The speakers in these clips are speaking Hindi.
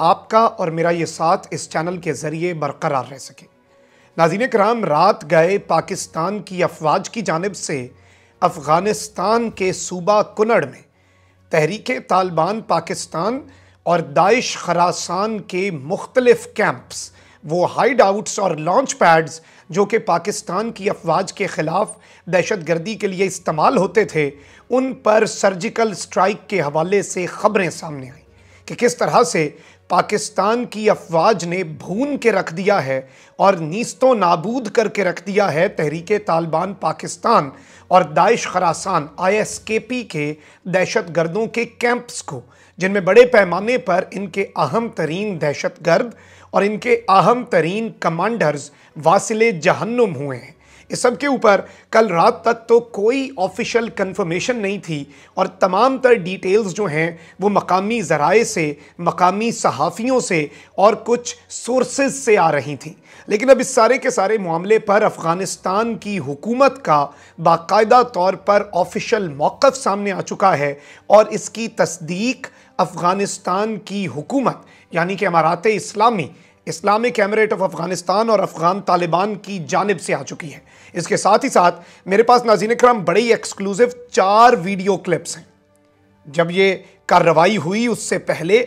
आपका और मेरा ये साथ इस चैनल के ज़रिए बरकरार रह सके नाजीन कराम रात गए पाकिस्तान की अफवाज की जानब से अफ़गानिस्तान के सूबा कुनड़ में तहरीक तालिबान पाकिस्तान और दाइश खरासान के मुख्तलफ़ कैंप्स वो हाइड आउट्स और लॉन्च पैड्स जो कि पाकिस्तान की अफवाज के ख़िलाफ़ दहशत गर्दी के लिए इस्तेमाल होते थे उन पर सर्जिकल स्ट्राइक के हवाले से ख़बरें सामने आई कि किस तरह से पाकिस्तान की अफवाज ने भून के रख दिया है और नीस्तों नाबूद करके रख दिया है तहरीक तालिबान पाकिस्तान और दाइश खरासान आईएसकेपी के दहशत गर्दों के कैंप्स को जिनमें बड़े पैमाने पर इनके अहम तरीन दहशत गर्द और इनके अहम तरीन कमांडर्स वासिल जहन्नुम हुए हैं इस सब के ऊपर कल रात तक तो कोई ऑफिशियल कन्फर्मेशन नहीं थी और तमाम तर डिटेल्स जो हैं वो मकामी ज़राए से मकामी सहाफ़ियों से और कुछ सोर्सेज से आ रही थी लेकिन अब इस सारे के सारे मामले पर अफ़गानिस्तान की हुकूमत का बाकायदा तौर पर ऑफिशियल मौक़ सामने आ चुका है और इसकी तस्दीक अफ़गानिस्तान की हुकूमत यानी कि अमारात इस्लामी इस्लामिक एमरेट ऑफ अफगानिस्तान और अफगान तालिबान की जानब से आ चुकी है इसके साथ ही साथ मेरे पास नाजीन कराम बड़े ही एक्सक्लूसिव चार वीडियो क्लिप्स हैं जब ये कार्रवाई हुई उससे पहले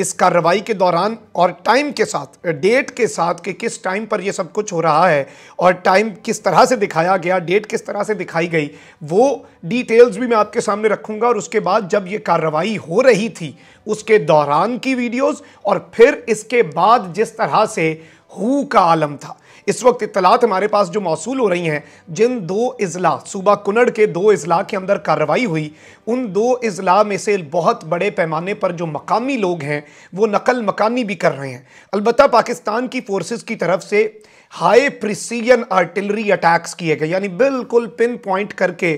इस कार्रवाई के दौरान और टाइम के साथ डेट के साथ कि किस टाइम पर यह सब कुछ हो रहा है और टाइम किस तरह से दिखाया गया डेट किस तरह से दिखाई गई वो डिटेल्स भी मैं आपके सामने रखूंगा और उसके बाद जब ये कार्रवाई हो रही थी उसके दौरान की वीडियोस और फिर इसके बाद जिस तरह से हु का आलम था इस वक्त इतलात हमारे पास जो मौसू हो रही हैं जिन दो अजला सूबा कुनड़ के दो अजला के अंदर कार्रवाई हुई उन दो अजला में से बहुत बड़े पैमाने पर जो मकामी लोग हैं वो नकल मकानी भी कर रहे हैं अलबत् पाकिस्तान की फोर्स की तरफ से हाई प्रिसीजन आर्टिलरी अटैक्स किए गए यानी बिल्कुल पिन पॉइंट करके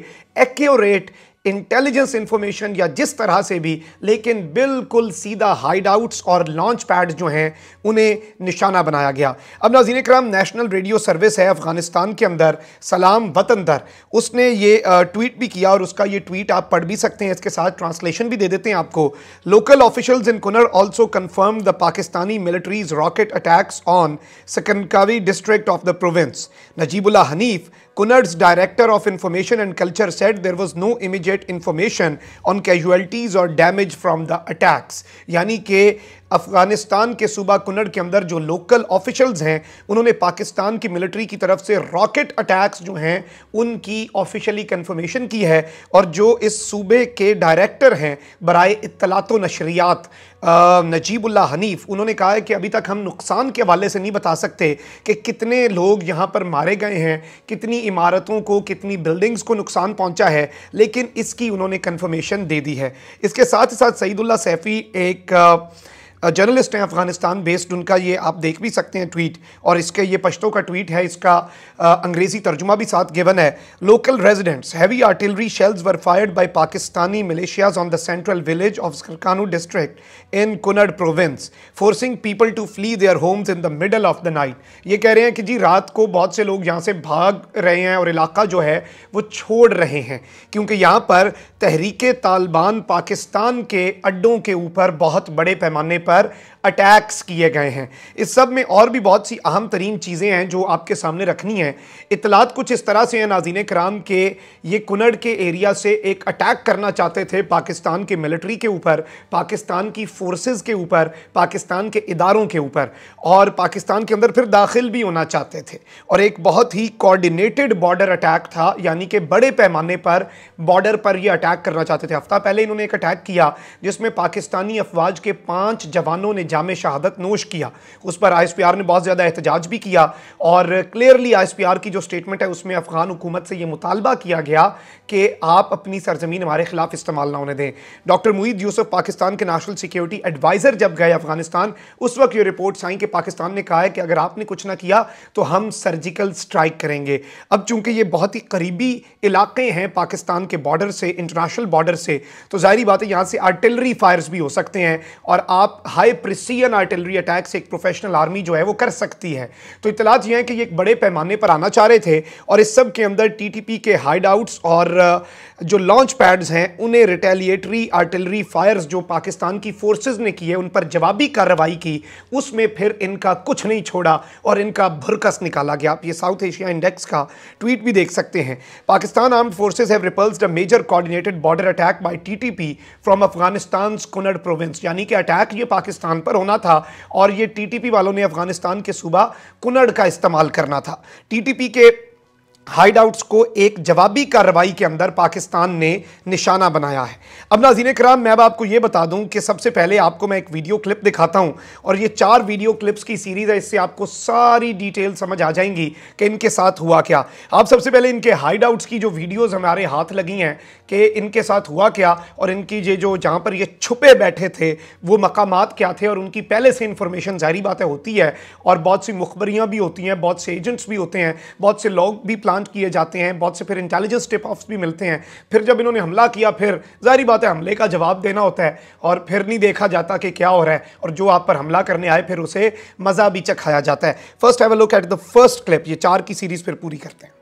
एक्यूरेट इंटेलिजेंस इंफॉर्मेशन या जिस तरह से भी लेकिन बिल्कुल सीधा हाइड आउट्स और लॉन्च पैड जो हैं उन्हें निशाना बनाया गया अब नाजीन कराम नेशनल रेडियो सर्विस है अफ़गानिस्तान के अंदर सलाम वतन दर उसने ये ट्वीट भी किया और उसका ये ट्वीट आप पढ़ भी सकते हैं इसके साथ ट्रांसलेशन भी दे देते हैं आपको local official in Kunar also confirm the Pakistani military's rocket attacks on Saknakawi district of the province Najibullah Hanif Kunar's director of information and culture said there was no image get information on casualties or damage from the attacks यानी कि अफगानिस्तान के सूबा कुनड़ के अंदर जो लोकल ऑफिशल्स हैं उन्होंने पाकिस्तान की मिलिट्री की तरफ से रॉकेट अटैक्स जो हैं उनकी ऑफिशियली कन्फर्मेशन की है और जो इस सूबे के डायरेक्टर हैं बरए इतलात नशरियात नजीबुल्ला हनीफ उन्होंने कहा है कि अभी तक हम नुकसान के हवाले से नहीं बता सकते कि कितने लोग यहाँ पर मारे गए हैं कितनी इमारतों को कितनी बिल्डिंग्स को नुकसान पहुँचा है लेकिन इसकी उन्होंने कन्फर्मेशन दे दी है इसके साथ ही साथ सईदुल्ला सैफ़ी एक आ, जर्नलिस्ट हैं अफ़गानिस्तान बेस्ड उनका ये आप देख भी सकते हैं ट्वीट और इसके ये पश्तो का ट्वीट है इसका अंग्रेज़ी तर्जुमा भी साथ गिवन है local residents heavy artillery shells were fired by Pakistani militias on the central village of Sarkano district in Kunar province forcing people to flee their homes in the middle of the night ये कह रहे हैं कि जी रात को बहुत से लोग यहाँ से भाग रहे हैं और इलाका जो है वो छोड़ रहे हैं क्योंकि यहाँ पर तहरीक तालिबान पाकिस्तान के अड्डों के ऊपर बहुत बड़े पैमाने पर ver. अटैक्स किए गए हैं इस सब में और भी बहुत सी अहम तरीन चीज़ें हैं जो आपके सामने रखनी हैं इतलात कुछ इस तरह से हैं नाजीन कराम के ये कुनड़ के एरिया से एक अटैक करना चाहते थे पाकिस्तान के मिलिट्री के ऊपर पाकिस्तान की फोर्सेस के ऊपर पाकिस्तान के इदारों के ऊपर और पाकिस्तान के अंदर फिर दाखिल भी होना चाहते थे और एक बहुत ही कोऑर्डिनेटेड बॉर्डर अटैक था यानी कि बड़े पैमाने पर बॉर्डर पर यह अटैक करना चाहते थे हफ्ता पहले इन्होंने एक अटैक किया जिसमें पाकिस्तानी अफवाज के पाँच जवानों ने जाम शहादत नोश किया उस पर आई ने बहुत ज़्यादा एहतजाज भी किया और क्लियरली आई की जो स्टेटमेंट है उसमें अफगान हुकूमत से ये मुतालबा किया गया कि आप अपनी सरजमीन हमारे खिलाफ इस्तेमाल ना होने दें डॉक्टर मुईद यूसुफ पाकिस्तान के नेशनल सिक्योरिटी एडवाइज़र जब गए अफगानिस्तान उस वक्त ये रिपोर्ट्स आई कि पाकिस्तान ने कहा है कि अगर आपने कुछ ना किया तो हम सर्जिकल स्ट्राइक करेंगे अब चूंकि ये बहुत ही करीबी इलाके हैं पाकिस्तान के बॉर्डर से इंटरनेशनल बॉर्डर से तो जाहरी बात है यहाँ से आर्टिलरी फायर्स भी हो सकते हैं और आप हाई प्रिसियन आर्टिलरी अटैक से एक प्रोफेशनल आर्मी जो है वो कर सकती है तो इतलात यह है कि ये एक बड़े पैमाने पर आना चाह रहे थे और इस सब के अंदर टी के हाइड आउट्स और जो लॉन्च पैड्स हैं उन्हें रिटेलिएटरी आर्टिलरी फायर्स जो पाकिस्तान की फोर्सेस ने किए उन पर जवाबी कार्रवाई की उसमें फिर इनका कुछ नहीं छोड़ा और इनका भुरकस निकाला गया आप ये साउथ एशिया इंडेक्स का ट्वीट भी देख सकते हैं Pakistan armed forces have a major coordinated border attack by TTP from Afghanistan Kunar province यानी कि अटैक ये पाकिस्तान पर होना था और ये टीटीपी वालों ने अफगानिस्तान के सूबा कुनड का इस्तेमाल करना था टीटीपी के हाइड आउट्स को एक जवाबी कार्रवाई के अंदर पाकिस्तान ने निशाना बनाया है अब नाजीन कराम मैं अब आपको ये बता दूं कि सबसे पहले आपको मैं एक वीडियो क्लिप दिखाता हूं और ये चार वीडियो क्लिप्स की सीरीज़ है इससे आपको सारी डिटेल समझ आ जाएंगी कि इनके साथ हुआ क्या आप सबसे पहले इनके हाइड आउट्स की जो वीडियोज़ हमारे हाथ लगी हैं कि इनके साथ हुआ क्या और इनकी ये जो जहाँ पर ये छुपे बैठे थे वो मकाम क्या थे और उनकी पहले से इंफॉर्मेशन जारी बातें होती है और बहुत सी मुखबरियाँ भी होती हैं बहुत से एजेंट्स भी होते हैं बहुत से लोग भी प्लांट किए जाते हैं बहुत से फिर इंटेलिजेंस टिप ऑफ भी मिलते हैं फिर जब इन्होंने हमला किया फिर जारी बात है हमले का जवाब देना होता है और फिर नहीं देखा जाता कि क्या हो रहा है और जो आप पर हमला करने आए फिर उसे मज़ा भी चखाया जाता है first have look at the first clip ये चार की सीरीज़ फिर पूरी करते हैं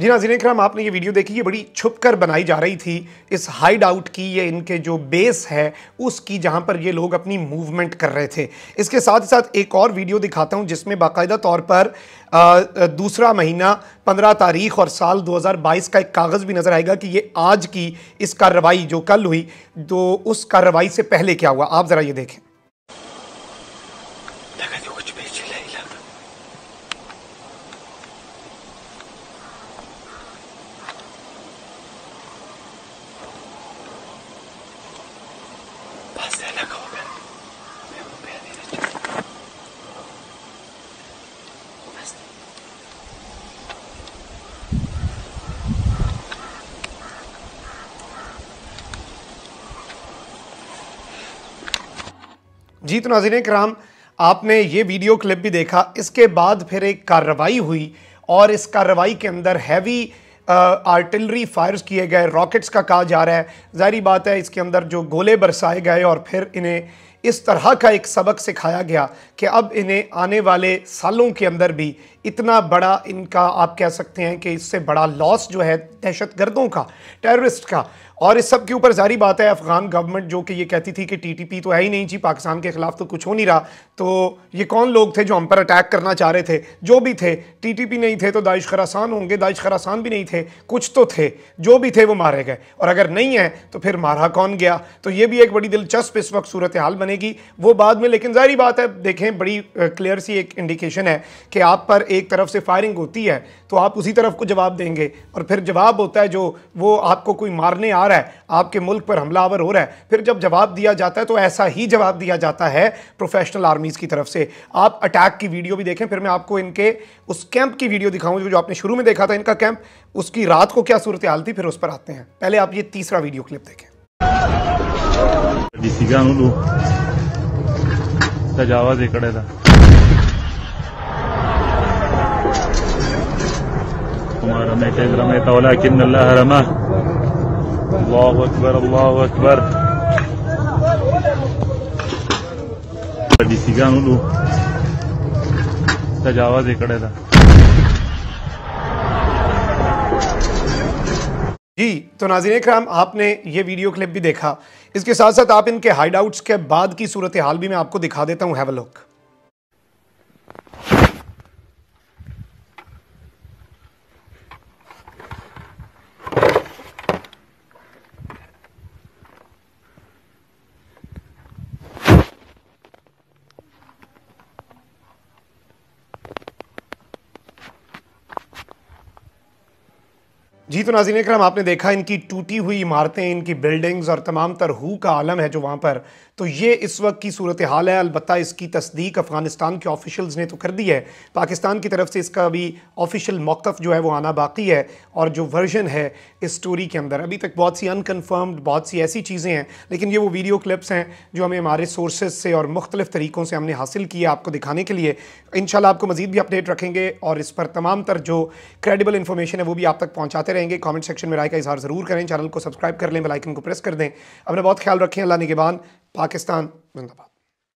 जी नाजीन हाँ, कराम आपने ये वीडियो देखी ये बड़ी छुप कर बनाई जा रही थी इस हाइड आउट की ये इनके जो बेस है उसकी जहाँ पर ये लोग अपनी मूवमेंट कर रहे थे इसके साथ ही साथ एक और वीडियो दिखाता हूँ जिसमें बाकायदा तौर पर आ, दूसरा महीना पंद्रह तारीख और साल 2022 का एक कागज़ भी नज़र आएगा कि ये आज की इस कार्रवाई जो कल हुई तो उस कार्रवाई से पहले क्या हुआ आप ज़रा ये देखें जीत नाजीन कराम आपने ये वीडियो क्लिप भी देखा इसके बाद फिर एक कार्रवाई हुई और इस कार्रवाई के अंदर हैवी आर्टिलरी फायर्स किए गए रॉकेट्स का कहा जा रहा है ज़ाहरी बात है इसके अंदर जो गोले बरसाए गए और फिर इन्हें इस तरह का एक सबक सिखाया गया कि अब इन्हें आने वाले सालों के अंदर भी इतना बड़ा इनका आप कह सकते हैं कि इससे बड़ा लॉस जो है दहशत गर्दों का टेररिस्ट का और इस सब के ऊपर जारी बात है अफगान गवर्नमेंट जो कि ये कहती थी कि टीटीपी तो है ही नहीं जी पाकिस्तान के खिलाफ तो कुछ हो नहीं रहा तो ये कौन लोग थे जो हम पर अटैक करना चाह रहे थे जो भी थे टीटीपी नहीं थे तो दाइश खरासान होंगे दाइश खरासान भी नहीं थे कुछ तो थे जो भी थे वो मारे गए और अगर नहीं है तो फिर मारा कौन गया तो ये भी एक बड़ी दिलचस्प इस वक्त सूरत हाल बनेगी वो बाद में लेकिन जारी बात है देखें बड़ी क्लियर सी एक इंडिकेशन है कि आप पर एक तरफ से फायरिंग होती है तो आप उसी तरफ को जवाब देंगे और फिर जवाब होता है जो वो आपको कोई मारने आ रहा है आपके मुल्क पर हमलावर हो रहा है फिर जब जवाब दिया जाता है तो ऐसा ही जवाब दिया जाता है प्रोफेशनल आर्मीज की तरफ से आप अटैक की वीडियो भी देखें फिर मैं आपको इनके उस कैंप की वीडियो दिखाऊँ जो आपने शुरू में देखा था इनका कैंप उसकी रात को क्या सूरत हाल थी फिर उस पर आते हैं पहले आप ये तीसरा वीडियो क्लिप देखें तजावज एकड़े था رميت إذ رميت ولكن الله रमा अल्लाह अकबर अल्लाह अकबर डिसीगानू सजावा تجاوز कड़े था जी तो नाजिन कराम आपने ये वीडियो क्लिप भी देखा इसके साथ साथ आप इनके हाइड आउट्स के बाद की सूरत हाल भी मैं आपको दिखा देता हूँ हैव अ लुक जी तो नाजीन करम आपने देखा इनकी टूटी हुई इमारतें इनकी बिल्डिंग्स और तमाम तरहू का आलम है जो वहाँ पर तो ये इस वक्त की सूरत हाल है अलबत् इसकी तस्दीक अफ़गानिस्तान के ऑफिशल्स ने तो कर दी है पाकिस्तान की तरफ से इसका अभी ऑफिशियल मौक़ जो है वो आना बाकी है और जो वर्जन है इस स्टोरी के अंदर अभी तक बहुत सी अनकन्फर्म्ड बहुत सी ऐसी चीज़ें हैं लेकिन ये वो वीडियो क्लिप्स हैं जो हमें हमारे सोर्सेज से और मुख्तलिफ तरीक़ों से हमने हासिल किया आपको दिखाने के लिए इन आपको मज़ीद भी अपडेट रखेंगे और इस पर तमाम तर जो क्रेडिबल इन्फॉर्मेशन है वो भी आप तक पहुँचाते रहेंगे कमेंट सेक्शन में राय का इजहार ज़रूर करें चैनल को सब्सक्राइब कर लें बेलाइकन को प्रेस कर दें अपना बहुत ख्याल रखें अल्लाह निगेबान पाकिस्तान जिंदाबाद